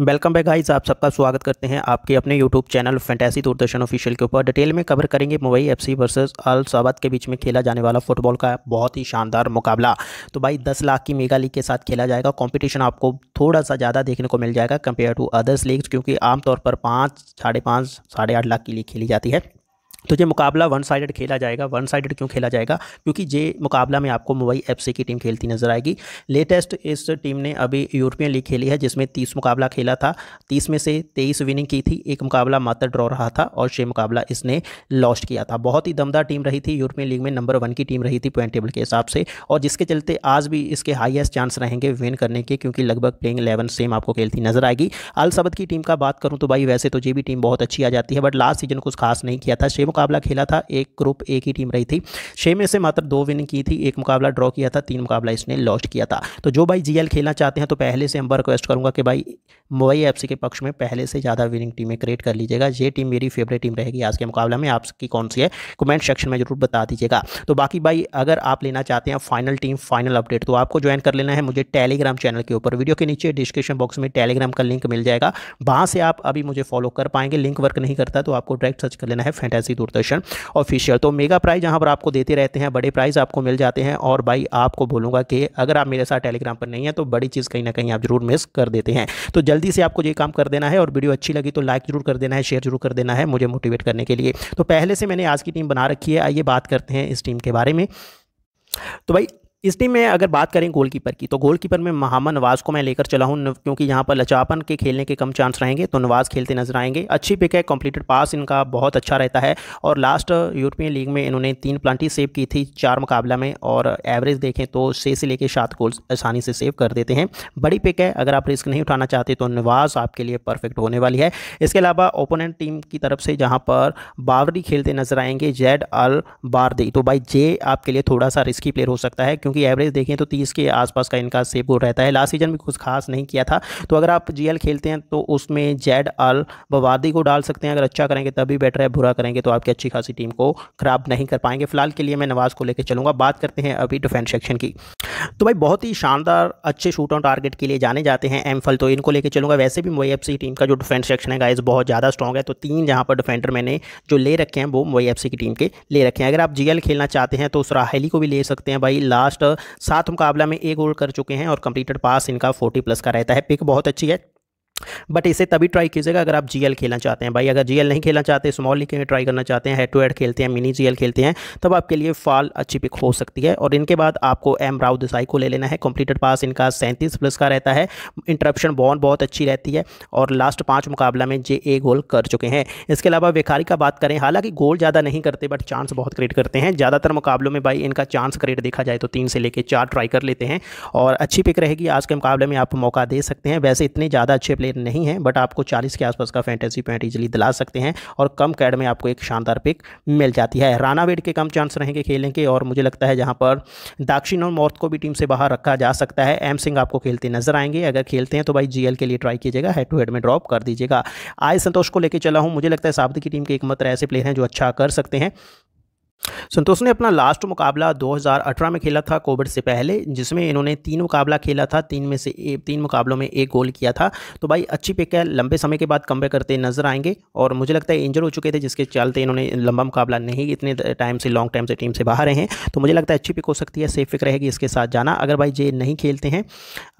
welcome back guys आप सबका स्वागत करते हैं आपके अपने YouTube channel fantasy Doordarshan official के ऊपर डिटेल में कवर करेंगे मुंबई एफसी वर्सेस अल सवाद के बीच में खेला जाने वाला फुटबॉल का बहुत ही शानदार मुकाबला तो भाई 10 लाख की मेगा लीग के साथ खेला जाएगा कंपटीशन आपको थोड़ा सा ज़्यादा देखने को मिल जाएगा कंपेयर टू अदर्स लीग क्योंकि आमतौर पर पाँच साढ़े पाँच साढ़े आठ लाख की लीग खेली जाती है तो ये मुकाबला वन साइडेड खेला जाएगा वन साइडेड क्यों खेला जाएगा क्योंकि ये मुकाबला में आपको मुंबई एफसी की टीम खेलती नजर आएगी लेटेस्ट इस टीम ने अभी यूरोपियन लीग खेली है जिसमें तीस मुकाबला खेला था तीस में से तेईस विनिंग की थी एक मुकाबला मात्र ड्रॉ रहा था और छः मुकाबला इसने लॉस्ट किया था बहुत ही दमदार टीम रही थी यूरोपियन लीग में नंबर वन की टीम रही थी पॉइंट टेबल के हिसाब से और जिसके चलते आज भी इसके हाइएस्ट चांस रहेंगे विन करने के क्योंकि लगभग प्लेइंग इलेवन सेम आपको खेलती नजर आएगी अल सबद की टीम का बात करूँ तो भाई वैसे तो ये भी टीम बहुत अच्छी आ जाती है बट लास्ट सीजन कुछ खास नहीं किया था छः मुकाबला खेला था एक ग्रुप एक ही टीम रही थी छः में से मात्र दो विनिंग की थी एक मुकाबला ड्रॉ किया था तीन मुकाबला इसने लॉस्ट किया था तो जो भाई जीएल खेलना चाहते हैं तो पहले से हम रिक्वेस्ट करूँगा कि भाई मुंबई एफ के पक्ष में पहले से ज़्यादा विनिंग टीमें क्रिएट कर लीजिएगा ये टीम मेरी फेवरेट टीम रहेगी आज के मुकाबला में आपकी कौन सी है कमेंट सेक्शन में जरूर बता दीजिएगा तो बाकी भाई अगर आप लेना चाहते हैं फाइनल टीम फाइनल अपडेट तो आपको ज्वाइन कर लेना है मुझे टेलीग्राम चैनल के ऊपर वीडियो के नीचे डिस्क्रिप्शन बॉक्स में टेलीग्राम का लिंक मिल जाएगा वहां से आप अभी मुझे फॉलो कर पाएंगे लिंक वर्क नहीं करता तो आपको डायरेक्ट सर्च कर लेना है फैंटेसी दूरदर्शन ऑफिशियल तो मेगा प्राइज यहाँ पर आपको देते रहते हैं बड़े प्राइज़ आपको मिल जाते हैं और भाई आपको बोलूँगा कि अगर आप मेरे साथ टेलीग्राम पर नहीं है तो बड़ी चीज़ कहीं ना कहीं आप जरूर मिस कर देते हैं तो जल्दी से आपको ये काम कर देना है और वीडियो अच्छी लगी तो लाइक जरूर कर देना है शेयर जरूर कर देना है मुझे मोटिवेट करने के लिए तो पहले से मैंने आज की टीम बना रखी है आइए बात करते हैं इस टीम के बारे में तो भाई इस टीम में अगर बात करें गोलकीपर की तो गोलकीपर में महामन नवाज को मैं लेकर चला हूँ क्योंकि यहाँ पर लचापन के खेलने के कम चांस रहेंगे तो नवाज खेलते नजर आएंगे अच्छी पिक है कंप्लीटेड पास इनका बहुत अच्छा रहता है और लास्ट यूरोपियन लीग में इन्होंने तीन प्लांटी सेव की थी चार मुकाबला में और एवरेज देखें तो छः से लेकर सात गोल्स आसानी से सेव कर देते हैं बड़ी पिक है अगर आप रिस्क नहीं उठाना चाहते तो नवाज आपके लिए परफेक्ट होने वाली है इसके अलावा ओपोनेंट टीम की तरफ से जहाँ पर बावरी खेलते नजर आएंगे जेड अल बारदी तो भाई जे आपके लिए थोड़ा सा रिस्की प्लेयर हो सकता है क्योंकि क्योंकि एवरेज देखें तो तीस के आसपास का इनका सेफ गोल रहता है लास्ट सीजन में कुछ खास नहीं किया था तो अगर आप जी खेलते हैं तो उसमें जेड अल बवादी को डाल सकते हैं अगर अच्छा करेंगे तभी बेटर है बुरा करेंगे तो आपकी अच्छी खासी टीम को ख़राब नहीं कर पाएंगे फिलहाल के लिए मैं नवाज़ को लेकर चलूंगा बात करते हैं अभी डिफेंस सेक्शन की तो भाई बहुत ही शानदार अच्छे शूट ऑन टारगेट के लिए जाने जाते हैं एम फल तो इनको लेके चलूंगा वैसे भी मोई एफ टीम का जो डिफेंस सेक्शन है गाइज बहुत ज़्यादा स्ट्रॉग है तो तीन जहाँ पर डिफेंडर मैंने जो ले रखे हैं वो मोई एफ की टीम के ले रखे हैं अगर आप जी खेलना चाहते हैं तो उस राहली को भी ले सकते हैं भाई लास्ट सात मुकाबला में एक गोल कर चुके हैं और कंप्लीटेड पास इनका फोर्टी प्लस का रहता है पिक बहुत अच्छी है बट इसे तभी ट्राई कीजिएगा अगर आप जीएल खेलना चाहते हैं भाई अगर जीएल नहीं खेलना चाहते स्मॉल लीग में ट्राई करना चाहते हैं हेड टू हेड खेलते हैं मिनी जीएल खेलते हैं तब आपके लिए फाल अच्छी पिक हो सकती है और इनके बाद आपको एम राव देसाई को ले लेना है कंप्लीटेड पास इनका सैंतीस प्लस का रहता है इंटरप्शन बॉन बहुत अच्छी रहती है और लास्ट पाँच मुकाबला में जे ए गोल कर चुके हैं इसके अलावा वेखारी का बात करें हालांकि गोल ज़्यादा नहीं करते बट चांस बहुत क्रिएट करते हैं ज़्यादातर मुकाबलों में भाई इनका चांस क्रिएट देखा जाए तो तीन से लेकर चार ट्राई कर लेते हैं और अच्छी पिक रहेगी आज के मुकाबले में आप मौका दे सकते हैं वैसे इतने ज़्यादा अच्छे प्लेयर नहीं है बट आपको चालीस के आसपास का फैंटेसी पॉइंट इजिली दिला सकते हैं और कम कैड में आपको एक शानदार पिक मिल जाती है रानावेड के कम चांस रहेंगे खेलने के और मुझे लगता है जहाँ पर दाक्षिण और नॉर्थ को भी टीम से बाहर रखा जा सकता है एम सिंह आपको खेलते नजर आएंगे अगर खेलते हैं तो भाई जीएल के लिए ट्राई कीजिएगा हेड टू हेड में ड्रॉप कर दीजिएगा आय संतोष को लेकर चला हूँ मुझे लगता है साबदी की टीम के एक मत ऐसे प्लेयर हैं जो अच्छा कर सकते हैं संतोष ने अपना लास्ट मुकाबला 2018 में खेला था कोविड से पहले जिसमें इन्होंने तीन मुकाबला खेला था तीन में से ए, तीन मुकाबलों में एक गोल किया था तो भाई अच्छी पिक है लंबे समय के बाद कम्पेयर करते नजर आएंगे और मुझे लगता है इंजर हो चुके थे जिसके चलते इन्होंने लंबा मुकाबला नहीं इतने टाइम से लॉन्ग टाइम से टीम से बाहर हैं तो मुझे लगता है अच्छी पिक हो सकती है सेफ पिक रहेगी इसके साथ जाना अगर भाई ये नहीं खेलते हैं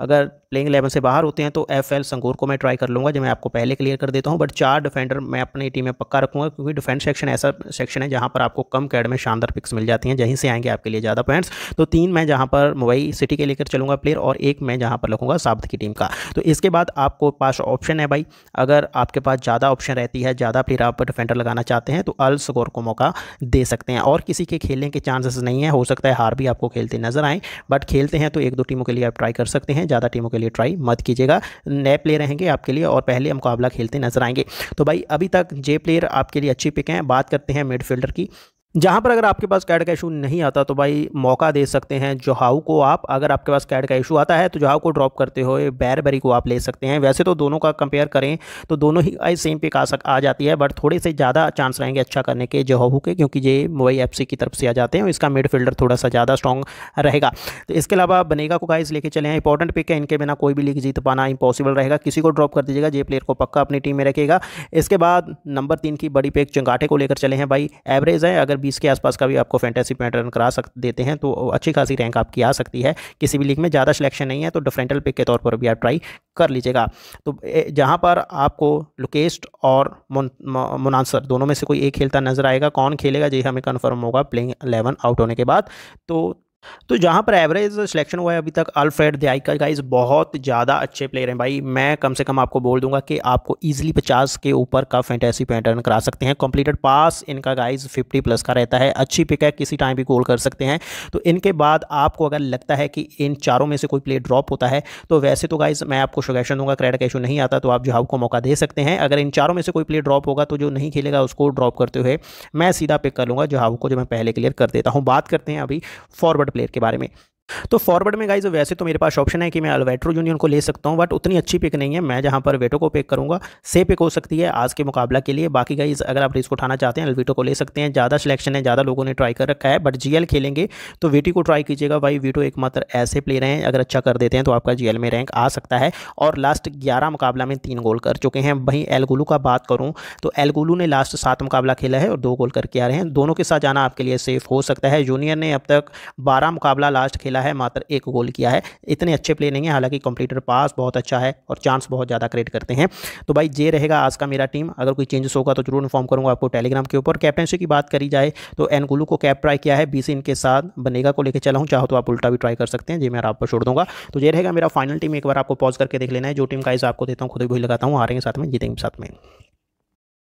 अगर प्लेइंग इलेवन से बाहर होते हैं तो एफ एल संगोर को मैं ट्राई कर लूँगा जो मैं आपको पहले क्लियर कर देता हूँ बट चार डिफेंडर मैं अपनी टीम में पक्का रखूँगा क्योंकि डिफेंस सेक्शन ऐसा सेक्शन है जहाँ पर आपको कम कैड साइड में शानदार पिक्स मिल जाती हैं जहीं से आएंगे आपके लिए ज़्यादा पॉइंट्स तो तीन मैं जहाँ पर मुंबई सिटी के लेकर चलूँगा प्लेयर और एक मैं जहाँ पर रखूँगा साउथ की टीम का तो इसके बाद आपको पास ऑप्शन है भाई अगर आपके पास ज़्यादा ऑप्शन रहती है ज़्यादा प्लेयर आप डिफेंडर लगाना चाहते हैं तो अल स्कोर को मौका दे सकते हैं और किसी के खेलने के चांसेस नहीं है हो सकता है हार भी आपको खेलते नजर आए बट खेलते हैं तो एक दो टीमों के लिए आप ट्राई कर सकते हैं ज़्यादा टीमों के लिए ट्राई मत कीजिएगा नए प्लेयर रहेंगे आपके लिए और पहले मुकाबला खेलते नजर आएंगे तो भाई अभी तक जे प्लेयर आपके लिए अच्छी पिक हैं बात करते हैं मिडफील्डर की जहाँ पर अगर आपके पास कैड का इशू नहीं आता तो भाई मौका दे सकते हैं जोहाऊ को आप अगर आपके पास कैड का इशू आता है तो जोहाऊ को ड्रॉप करते हुए बैरबरी को आप ले सकते हैं वैसे तो दोनों का कंपेयर करें तो दोनों ही आई सेम पिक आ सक आ जाती है बट थोड़े से ज़्यादा चांस रहेंगे अच्छा करने के जोहाऊ के क्योंकि ये मुंबई एफ की तरफ से आ जाते हैं इसका मिडफील्डर थोड़ा सा ज़्यादा स्ट्रॉन्ग रहेगा तो इसके अलावा बनेगा को काइज लेके चले हैं इंपॉर्टेंट पिक है इनके बिना कोई भी लीग जीत पाना इंपॉसिबल रहेगा किसी को ड्रॉप कर दीजिएगा जे प्लेयर को पक्का अपनी टीम में रखेगा इसके बाद नंबर तीन की बड़ी पिक चंगाठे को लेकर चले हैं भाई एवरेज है अगर बीस के आसपास का भी आपको फैंटेसी पैटर्न करा सक देते हैं तो अच्छी खासी रैंक आपकी आ सकती है किसी भी लीग में ज़्यादा सिलेक्शन नहीं है तो डिफरेंटल पिक के तौर पर भी आप ट्राई कर लीजिएगा तो जहाँ पर आपको लुकेस्ट और मुनासर दोनों में से कोई एक खेलता नजर आएगा कौन खेलेगा ये हाँ, हमें कन्फर्म होगा प्लेइंग एलेवन आउट होने के बाद तो तो जहाँ पर एवरेज सिलेक्शन हुआ है अभी तक अल्फ्रेड दयाइका गाइज बहुत ज़्यादा अच्छे प्लेयर हैं भाई मैं कम से कम आपको बोल दूंगा कि आपको ईजिली पचास के ऊपर का फेंटेसी पैटर्न करा सकते हैं कंप्लीटेड पास इनका गाइज फिफ्टी प्लस का रहता है अच्छी पिक है किसी टाइम भी गोल कर सकते हैं तो इनके बाद आपको अगर लगता है कि इन चारों में से कोई प्लेयर ड्रॉप होता है तो वैसे तो गाइज मैं आपको सजेशन दूंगा क्रेडिट इशू नहीं आता तो आप जहाब को मौका दे सकते हैं अगर इन चारों में से कोई प्लेयर ड्रॉप होगा तो जो नहीं खेलेगा उसको ड्रॉप करते हुए मैं सीधा पिक कर लूँगा जहाब को जो मैं पहले क्लियर कर देता हूँ बात करते हैं अभी फॉरवर्ड प्लेयर के बारे में तो फॉरवर्ड में गाइज वैसे तो मेरे पास ऑप्शन है कि मैं अलवेट्रो यूनियन को ले सकता हूँ बट उतनी अच्छी पिक नहीं है मैं जहाँ पर वेटो को पिक करूँगा से पिक हो सकती है आज के मुकाबला के लिए बाकी गाइज अगर आप रिस्क उठाना चाहते हैं अलवेटो को ले सकते हैं ज़्यादा सिलेक्शन है ज़्यादा लोगों ने ट्राई कर रखा है बट जी खेलेंगे तो वेटी को ट्राई कीजिएगा भाई वीटो एकमात्र ऐसे प्लेयर हैं अगर अच्छा कर देते हैं तो आपका जी में रैंक आ सकता है और लास्ट ग्यारह मुकाबला में तीन गोल कर चुके हैं वहीं एलगुलू का बात करूँ तो एलगुलू ने लास्ट सात मुकाबला खेला है और दो गोल करके आ रहे हैं दोनों के साथ जाना आपके लिए सेफ हो सकता है यूनियन ने अब तक बारह मुकाबला लास्ट खेला खेला है मात्र एक गोल किया है इतने अच्छे प्ले नहीं है हालांकि कंप्लीटर पास बहुत अच्छा है और चांस बहुत ज़्यादा क्रिएट करते हैं तो भाई ये रहेगा आज का मेरा टीम अगर कोई चेंजेस होगा तो जरूर इन्फॉर्म करूँगा आपको टेलीग्राम के ऊपर कैप्टनशिप की बात करी जाए तो एन गुलू को कैप ट्राई किया है बीस इनके साथ बनेगा को लेकर चला हूँ चाहो तो आप उल्टा भी ट्राई कर सकते हैं जी मैं आप पर छोड़ दूंगा तो ये रहेगा मेरा फाइनल टीम एक बार आपको पॉज करके देख लेना है जो टीम का आपको देता हूँ खुद भी लगाता हूँ आ रहे हैं साथ में जीतेंगे साथ में